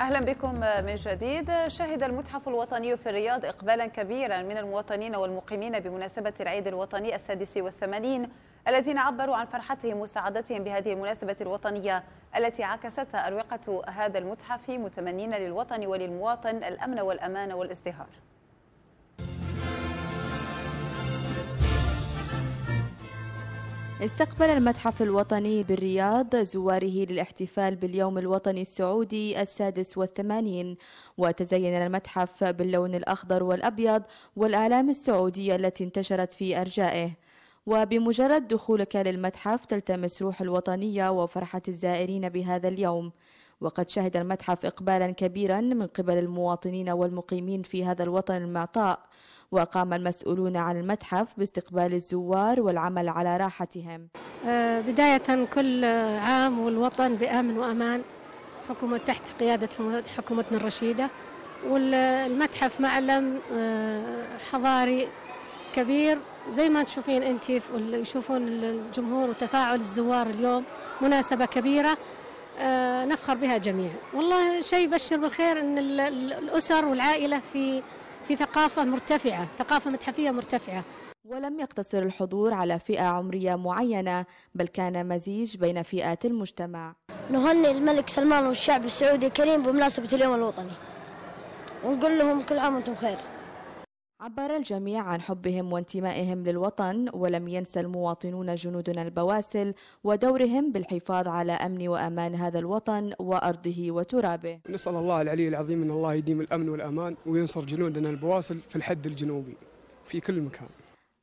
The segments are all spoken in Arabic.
أهلا بكم من جديد شهد المتحف الوطني في الرياض إقبالا كبيرا من المواطنين والمقيمين بمناسبة العيد الوطني السادس والثمانين الذين عبروا عن فرحتهم وسعادتهم بهذه المناسبة الوطنية التي عكستها أروقة هذا المتحف متمنين للوطن وللمواطن الأمن والأمان والازدهار استقبل المتحف الوطني بالرياض زواره للاحتفال باليوم الوطني السعودي السادس والثمانين وتزين المتحف باللون الأخضر والأبيض والآلام السعودية التي انتشرت في أرجائه وبمجرد دخولك للمتحف تلتمس روح الوطنية وفرحة الزائرين بهذا اليوم وقد شهد المتحف إقبالا كبيرا من قبل المواطنين والمقيمين في هذا الوطن المعطاء وقام المسؤولون عن المتحف باستقبال الزوار والعمل على راحتهم آه، بداية كل عام والوطن بأمن وأمان حكومة تحت قيادة حكومتنا الرشيدة والمتحف معلم آه، حضاري كبير زي ما تشوفين انت يشوفون الجمهور وتفاعل الزوار اليوم مناسبة كبيرة آه، نفخر بها جميعا والله شيء يبشر بالخير ان الاسر والعائله في في ثقافة مرتفعة ثقافة متحفية مرتفعة ولم يقتصر الحضور على فئة عمرية معينة بل كان مزيج بين فئات المجتمع نهني الملك سلمان والشعب السعودي الكريم بمناسبة اليوم الوطني ونقول لهم كل عام وانتم بخير عبر الجميع عن حبهم وانتمائهم للوطن ولم ينسى المواطنون جنودنا البواسل ودورهم بالحفاظ على امن وامان هذا الوطن وارضه وترابه. نسال الله العلي العظيم ان الله يديم الامن والامان وينصر جنودنا البواسل في الحد الجنوبي في كل مكان.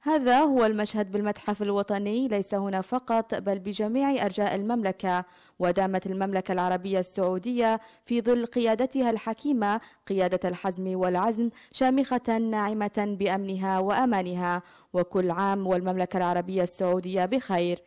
هذا هو المشهد بالمتحف الوطني ليس هنا فقط بل بجميع أرجاء المملكة ودامت المملكة العربية السعودية في ظل قيادتها الحكيمة قيادة الحزم والعزم شامخة ناعمة بأمنها وأمانها وكل عام والمملكة العربية السعودية بخير